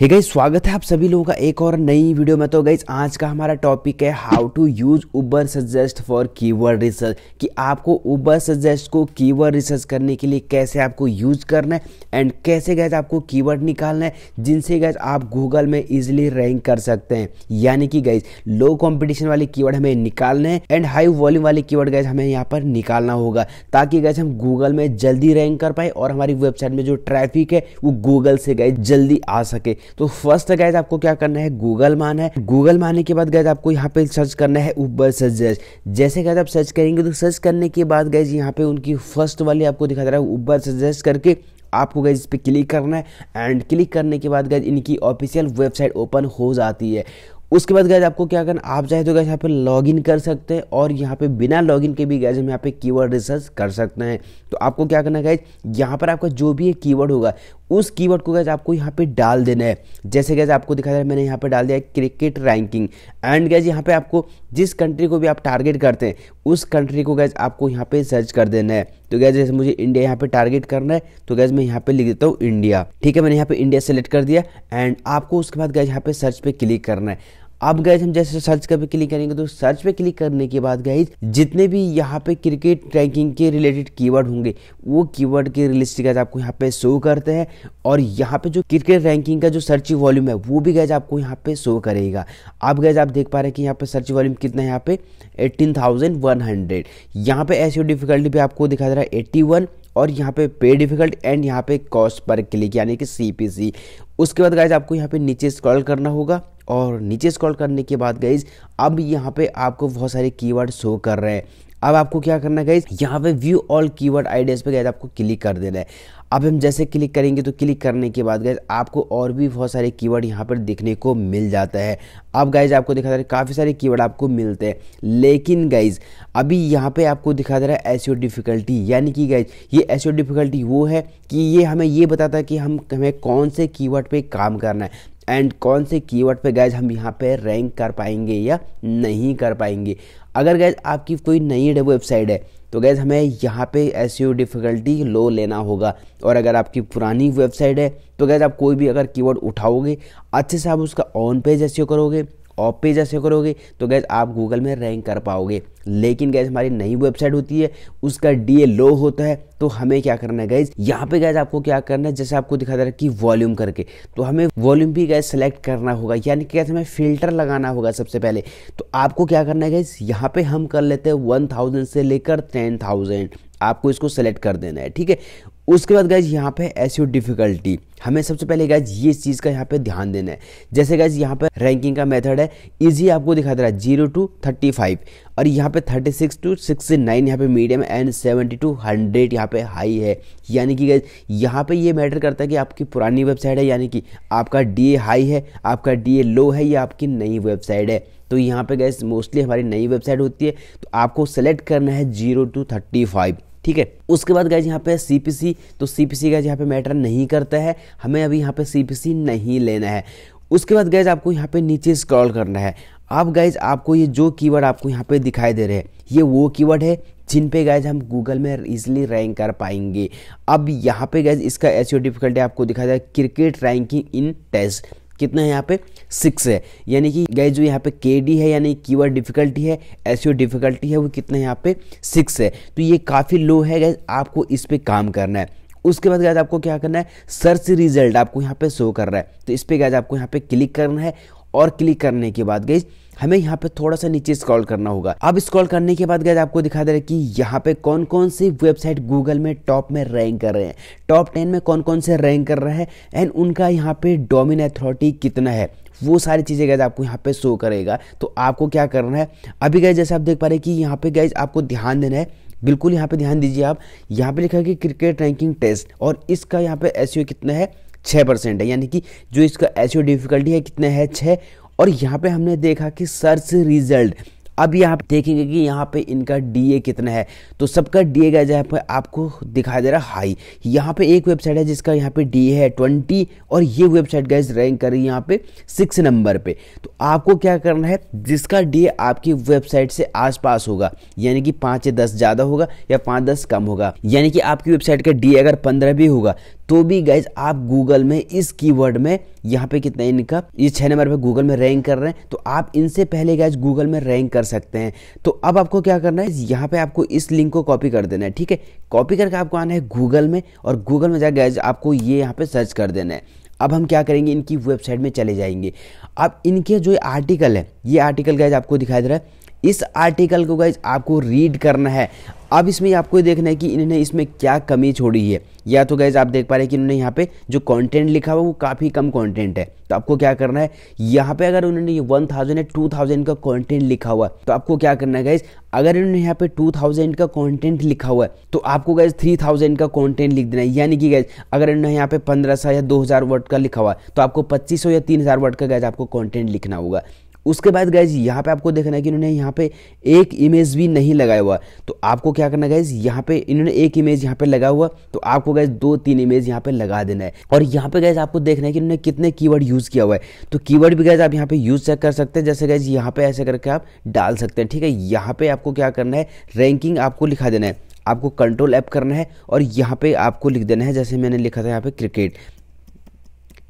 हे गई स्वागत है आप सभी लोगों का एक और नई वीडियो में तो गई आज का हमारा टॉपिक है how to use Uber suggest for keyword research कि आपको उबर सजेस्ट को कीवर्ड रिसर्च करने के लिए कैसे आपको यूज करना है एंड कैसे गए आपको कीवर्ड निकालना है जिनसे गए आप गूगल में इजिली रैंक कर सकते हैं यानी कि गई लो कॉम्पिटिशन वाले कीवर्ड हमें निकालने हैं एंड हाई वॉल्यूम वाले कीवर्ड गए हमें यहाँ पर निकालना होगा ताकि गए हम गूगल में जल्दी रैंक कर पाए और हमारी वेबसाइट में जो ट्रैफिक है वो गूगल से गए जल्दी आ सके तो फर्स्ट गैज आपको क्या करना है गूगल माना है गूगल माने के बाद गैज आपको यहाँ पे सर्च करना है ऊबर सजेस्ट जैसे गैज आप सर्च करेंगे तो सर्च करने के बाद गैज यहाँ पे उनकी फर्स्ट वाली आपको दिखा दे रहा है ऊबर सजेस्ट करके आपको गैज इस पर क्लिक करना है एंड क्लिक करने के बाद गैज इनकी ऑफिशियल वेबसाइट ओपन हो जाती है उसके बाद गैज आपको क्या करना आप चाहे तो गैज यहाँ पे लॉगिन कर सकते हैं और यहाँ पे बिना लॉगिन के भी गैज हम यहाँ पे कीवर्ड रिसर्च कर सकते हैं तो आपको क्या करना है गैज यहाँ पर आपका जो भी है कीवर्ड होगा उस कीवर्ड को गैस आपको यहाँ पे डाल देना है जैसे गैस आपको दिखा रहा मैंने यहाँ पे डाल दिया है क्रिकेट रैंकिंग एंड गैस यहाँ पे आपको जिस कंट्री को भी आप टारगेट करते हैं उस कंट्री को गैस आपको यहाँ पे सर्च कर देना है तो गैस जैसे मुझे इंडिया यहाँ पे टारगेट करना है तो गैस मैं यहाँ पे लिख देता हूँ इंडिया ठीक है मैंने यहाँ पे इंडिया सेलेक्ट कर दिया एंड आपको उसके बाद गैस यहाँ पे सर्च पे क्लिक करना है अब गैज हम जैसे सर्च पे क्लिक करेंगे तो सर्च पे क्लिक करने के बाद गैज जितने भी यहाँ पे क्रिकेट रैंकिंग के रिलेटेड कीवर्ड होंगे वो कीवर्ड के लिस्ट गैज आपको यहाँ पे शो करते हैं और यहाँ पे जो क्रिकेट रैंकिंग का जो सर्च वॉल्यूम है वो भी गैज आपको यहाँ पे शो करेगा अब गैज आप देख पा रहे हैं कि यहाँ पे सर्च वॉल्यूम कितना है यहाँ पे एट्टीन थाउजेंड वन हंड्रेड यहाँ पे ऐसी डिफिकल्टी भी आपको दिखा दे रहा है एट्टी वन और यहाँ पे पे डिफिकल्ट एंड यहाँ पे कॉस्ट पर क्लिक यानी कि सी उसके बाद गैज आपको यहाँ पे नीचे स्क्रॉल करना होगा और नीचे स्क्रॉल करने के बाद गाइज अब यहाँ पे आपको बहुत सारे कीवर्ड शो कर रहे हैं अब आपको क्या करना है गाइज यहाँ पे व्यू ऑल कीवर्ड आइडियाज पे गए आपको क्लिक कर देना है अब हम जैसे क्लिक करेंगे तो क्लिक करने के बाद गए आपको और भी बहुत सारे कीवर्ड यहाँ पर देखने को मिल जाता है अब गाइज आपको दिखा दे रहा है काफ़ी सारे कीवर्ड आपको मिलते हैं लेकिन गाइज अभी यहाँ पे आपको दिखा दे रहा है एसियो डिफ़िकल्टी यानी कि गाइज ये एसियो डिफ़िकल्टी वो है कि ये हमें ये बताता है कि हम हमें कौन से कीवर्ड पे काम करना है एंड कौन से कीवर्ड पे गैज हम यहाँ पे रैंक कर पाएंगे या नहीं कर पाएंगे अगर गैज आपकी कोई नई वेबसाइट है तो गैज हमें यहाँ पे एस डिफ़िकल्टी लो लेना होगा और अगर आपकी पुरानी वेबसाइट है तो गैज आप कोई भी अगर कीवर्ड उठाओगे अच्छे से आप उसका ऑन पेज एस करोगे ऑफ पे जैसे करोगे तो गैस आप गूगल में रैंक कर पाओगे लेकिन गैस हमारी नई वेबसाइट होती है उसका डीए लो होता है तो हमें क्या करना है गैस यहाँ पे गैस आपको क्या करना है जैसे आपको दिखा दे रहा है कि वॉल्यूम करके तो हमें वॉल्यूम भी गैस सेलेक्ट करना होगा यानी कि गैस हमें फिल्टर लगाना होगा सबसे पहले तो आपको क्या करना है गैस यहाँ पे हम कर लेते हैं वन थाउजेंड से लेकर टेन थाउजेंड आपको इसको सेलेक्ट कर देना है ठीक है उसके बाद गैज यहाँ पे एस डिफ़िकल्टी हमें सबसे पहले गैज ये चीज़ का यहाँ पे ध्यान देना है जैसे गैज यहाँ पे रैंकिंग का मेथड है इजी आपको दिखा दे रहा है जीरो टू थर्टी फाइव और यहाँ पे thirty six to sixty nine यहाँ पे medium and seventy to hundred यहाँ पे हाई है यानी कि गैज यहाँ पे ये मैटर करता है कि आपकी पुरानी वेबसाइट है यानी कि आपका डी हाई है आपका डी लो है या आपकी नई वेबसाइट है तो यहाँ पे गैस मोस्टली हमारी नई वेबसाइट होती है तो आपको सेलेक्ट करना है जीरो टू थर्टी फाइव ठीक है उसके बाद गए यहाँ पे सीपीसी तो सीपीसी गैज यहाँ पे मैटर नहीं करता है हमें अभी यहाँ पे सीपीसी नहीं लेना है उसके बाद गैज आपको यहाँ पे नीचे स्क्रॉल करना है आप गाइज आपको ये जो कीवर्ड आपको यहाँ पे दिखाई दे रहे हैं ये वो कीवर्ड है जिन पे गैज हम गूगल में इजिली रैंक कर पाएंगे अब यहाँ पे गैज इसका ऐसी डिफिकल्टी आपको दिखाई दे क्रिकेट रैंकिंग इन टेस्ट कितना है यहाँ पे सिक्स है यानी कि गए जो यहाँ पे के डी है यानी की वर्ड डिफिकल्टी है एस डिफिकल्टी e है वो कितना है यहाँ पे सिक्स है तो ये काफ़ी लो है गैज आपको इस पर काम करना है उसके बाद गैज आपको क्या करना है सर्च रिजल्ट आपको यहाँ पे शो कर रहा है तो इस पर गैज आपको यहाँ पे क्लिक करना है और क्लिक करने के बाद गैज हमें यहाँ पे थोड़ा सा नीचे स्क्रॉल करना होगा अब स्क्रॉल करने के बाद गए आपको दिखा दे रहा है कि यहाँ पे कौन कौन सी वेबसाइट गूगल में टॉप में रैंक कर रहे हैं टॉप टेन में कौन कौन से रैंक कर रहे हैं एंड उनका यहाँ पे डोमिन अथॉरिटी कितना है वो सारी चीज़ें गैज आपको यहाँ पे शो करेगा तो आपको क्या करना है अभी गए जैसे आप देख पा रहे हैं कि यहाँ पे गैज आपको ध्यान देना है बिल्कुल यहाँ पे ध्यान दीजिए आप यहाँ पे लिखा है कि क्रिकेट रैंकिंग टेस्ट और इसका यहाँ पे एस e कितना है छः परसेंट है यानी कि जो इसका एस डिफिकल्टी e है कितना है छः और यहाँ पे हमने देखा कि सर्च रिजल्ट अब यहाँ देखेंगे कि यहाँ पे इनका ए कितना है तो सबका ए का जहाँ पर आपको दिखाई दे रहा हाई यहाँ पे एक वेबसाइट है जिसका यहाँ पे ए है ट्वेंटी और ये वेबसाइट गाइज रैंक कर रही है यहाँ पे सिक्स नंबर पे तो आपको क्या करना है जिसका ए आपकी वेबसाइट से आसपास होगा यानी कि पाँच या दस ज़्यादा होगा या पाँच दस कम होगा यानी कि आपकी वेबसाइट का डी अगर पंद्रह भी होगा तो भी गाइज आप गूगल में इस कीवर्ड में यहाँ पे कितना इनका ये छः नंबर पे गूगल में रैंक कर रहे हैं तो आप इनसे पहले गाइज गूगल में रैंक कर सकते हैं तो अब आपको क्या करना है यहाँ पे आपको इस लिंक को कॉपी कर देना है ठीक है कॉपी करके आपको आना है गूगल में और गूगल में जाकर गाइज आपको ये यहाँ पे सर्च कर देना है अब हम क्या करेंगे इनकी वेबसाइट में चले जाएंगे अब इनके जो आर्टिकल है ये आर्टिकल गाइज आपको दिखाई दे रहा है इस आर्टिकल को गाइज आपको रीड करना है अब इसमें आपको देखना है कि इन्होंने इसमें क्या कमी छोड़ी है या तो गैज़ आप देख पा रहे हैं कि इन्होंने यहाँ पे जो कंटेंट लिखा हुआ वो काफ़ी कम कंटेंट है तो आपको क्या करना है यहाँ पे अगर उन्होंने ये वन थाउजेंड या टू थाउजेंड का कंटेंट लिखा हुआ तो आपको क्या करना है गैज़ अगर इन्होंने यहाँ पे टू थाउजेंड का कंटेंट लिखा हुआ है तो आपको गैज़ थ्री थाउजेंड का कॉन्टेंट लिख देना है यानी कि गैज़ अगर इन्होंने यहाँ पे पंद्रह सौ या दो हज़ार वर्ड का लिखा हुआ है तो आपको पच्चीस सौ या तीन हज़ार वर्ड का गैज़ आपको कॉन्टेंट लिखना होगा उसके बाद गैज यहाँ पे आपको देखना है कि इन्होंने यहाँ पे एक इमेज भी नहीं लगाया हुआ तो आपको क्या करना गैज यहाँ पे इन्होंने एक इमेज यहाँ पे लगा हुआ तो आपको गाइज दो तीन इमेज यहाँ पे लगा देना है और यहाँ पे गाइज आपको देखना है कि इन्होंने कितने कीवर्ड यूज किया हुआ है तो कीवर्ड भी गाइज आप यहाँ पे यूज चेक कर सकते हैं जैसे गाइज यहाँ पे ऐसे करके आप डाल सकते हैं ठीक है यहाँ पे आपको क्या करना है रैंकिंग आपको लिखा देना है आपको कंट्रोल ऐप करना है और यहाँ पे आपको लिख देना है जैसे मैंने लिखा था यहाँ पे क्रिकेट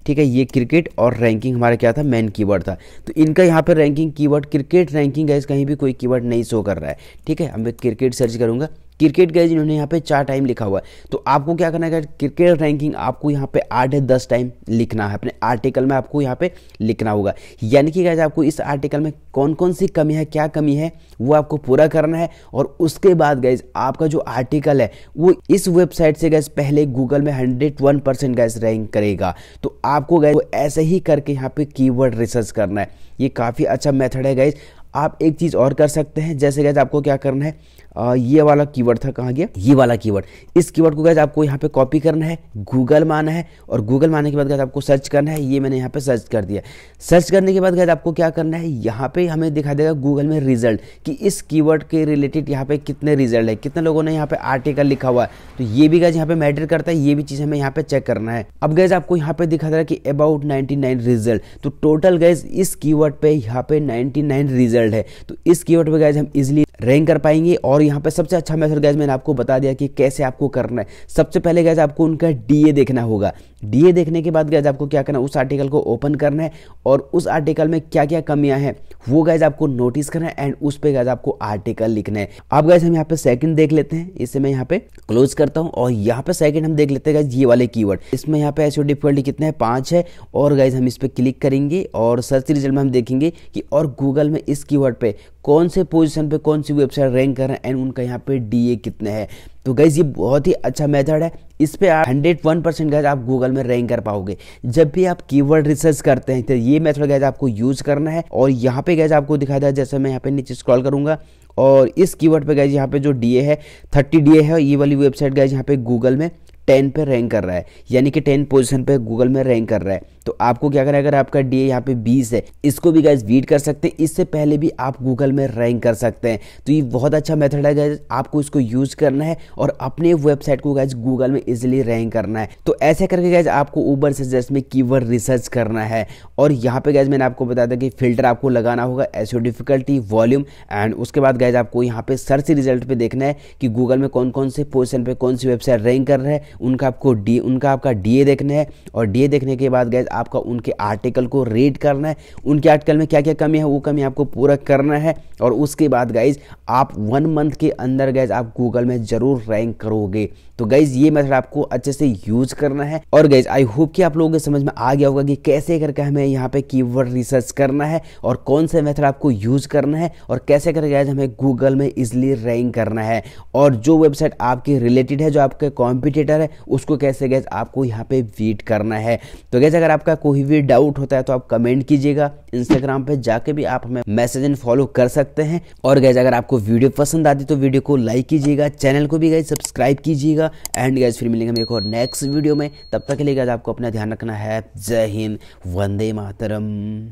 ठीक है ये क्रिकेट और रैंकिंग हमारा क्या था मेन कीवर्ड था तो इनका यहाँ पर रैंकिंग कीवर्ड क्रिकेट रैंकिंग है कहीं भी कोई कीवर्ड नहीं शो कर रहा है ठीक है अब मैं क्रिकेट सर्च करूँगा क्रिकेट गए जिन्होंने यहाँ पे चार टाइम लिखा हुआ है तो आपको क्या करना है क्रिकेट रैंकिंग आपको यहाँ पे आठ दस टाइम लिखना है अपने आर्टिकल में आपको यहाँ पे लिखना होगा यानी कि गैज आपको इस आर्टिकल में कौन कौन सी कमी है क्या कमी है वो आपको पूरा करना है और उसके बाद गैज आपका जो आर्टिकल है वो इस वेबसाइट से गए पहले गूगल में hundred one percent guys rank करेगा तो आपको गैस ऐसे ही करके यहाँ पे कीवर्ड रिसर्च करना है ये काफ़ी अच्छा मेथड है गैस आप एक चीज़ और कर सकते हैं जैसे गैज आपको क्या करना है आ, ये वाला कीवर्ड था कहाँ गया ये वाला कीवर्ड इस कीवर्ड को गैज आपको यहाँ पे कॉपी करना है गूगल माना है और गूगल माने के बाद गैज आपको सर्च करना है ये मैंने यहाँ पे सर्च कर दिया सर्च करने के बाद गैज आपको क्या करना है यहाँ पे हमें दिखा देगा गूगल में रिजल्ट कि इस कीवर्ड के रिलेटेड यहाँ पे कितने रिजल्ट है कितने लोगों ने यहाँ पे आर्टिकल लिखा हुआ है तो ये भी गैज यहाँ पे मैटर करता है ये भी चीज़ हमें यहाँ पे चेक करना है अब गैज आपको यहाँ पे दिखा दे रहा है कि अबाउट नाइन्टी रिजल्ट तो टोटल गैज इस कीवर्ड पे यहाँ पे नाइन्टी रिजल्ट वर्ड है तो इस कीवर्ड पे गाइज हम इजिली रैंक कर पाएंगे और यहाँ पे सबसे अच्छा मैसेज गैस मैंने आपको बता दिया कि कैसे आपको करना है सबसे पहले गैस आपको उनका डीए देखना होगा डीए देखने के बाद गैस आपको क्या करना है उस आर्टिकल को ओपन करना है और उस आर्टिकल में क्या क्या कमियां हैं वो गैस आपको नोटिस करना है एंड उस पर गैस आपको आर्टिकल लिखना है अब गैस हम यहाँ पे सेकंड देख लेते हैं इसे मैं यहाँ पे क्लोज करता हूँ और यहाँ पे सेकंड हम देख लेते हैं गैस ये वाले की इसमें यहाँ पे एस डिफिकल्टी कितना है पाँच है और गैस हम इस पर क्लिक करेंगे और सर्च रिजल्ट में हम देखेंगे कि और गूगल में इस की पे कौन से पोजिशन पे कौन सी वेबसाइट रैंक कर रहे हैं एंड उनका यहाँ पे डी कितने हैं तो गाइज ये बहुत ही अच्छा मेथड है इस पर आप हंड्रेड वन परसेंट गैज आप गूगल में रैंक कर पाओगे जब भी आप कीवर्ड रिसर्च करते हैं तो ये मेथड गैज आपको यूज करना है और यहाँ पे गैज आपको दिखा दिया जैसे मैं यहाँ पे नीचे स्क्रॉल करूंगा और इस कीवर्ड पे गैज यहाँ पे जो डी है थर्टी डी है ये वाली वेबसाइट गैज यहाँ पे गूगल में टेन पे रैंक कर रहा है यानी कि टेन पोजिशन पे गूगल में रैंक कर रहा है तो आपको क्या करना है अगर आपका डी ए यहाँ पे बीस है इसको भी गाइज वीट कर सकते हैं इससे पहले भी आप गूगल में रैंक कर सकते हैं तो ये बहुत अच्छा मेथड है गाइज आपको इसको यूज करना है और अपने वेबसाइट को गाइज गूगल में इजिली रैंक करना है तो ऐसे करके गाइज आपको ऊबर सजेस्ट में कीवर्ड रिसर्च करना है और यहाँ पे गाइज मैंने आपको बताया था कि फिल्टर आपको लगाना होगा ऐसे डिफिकल्टी वॉल्यूम एंड उसके बाद गाइज आपको यहाँ पे सर्च रिजल्ट पे देखना है कि गूगल में कौन कौन से पोजिशन पे कौन सी वेबसाइट रैंक कर रहे हैं उनका आपको डी उनका आपका डी देखना है और डी देखने के बाद गैस आपका उनके आर्टिकल को रीड करना है उनके आर्टिकल में क्या क्या कमी है वो कमी आपको पूरा करना है और उसके बाद गाइज आप वन मंथ के अंदर गाइज आप गूगल में जरूर रैंक करोगे तो गाइज ये मेथड आपको अच्छे से यूज करना है और गाइज आई होप कि आप लोगों के समझ में आ गया होगा कि कैसे करके हमें यहाँ पे कीवर्ड रिसर्च करना है और कौन सा मेथड आपको यूज करना है और कैसे करके गाइज हमें गूगल में इजिली रैंक करना है और जो वेबसाइट आपके रिलेटेड है जो आपके कॉम्पिटेटर है उसको कैसे गैस आपको यहाँ पे वीट करना है तो गैस अगर आप आपका कोई भी डाउट होता है तो आप कमेंट कीजिएगा इंस्टाग्राम पे जाके भी आप हमें मैसेज एंड फॉलो कर सकते हैं और गैज अगर आपको वीडियो पसंद आती तो वीडियो को लाइक कीजिएगा चैनल को भी गैज सब्सक्राइब कीजिएगा एंड गैज फिर मिलेंगे मेरे को नेक्स्ट वीडियो में तब तक के लिए गैज आपको अपना ध्यान रखना है जय हिंद वंदे मातरम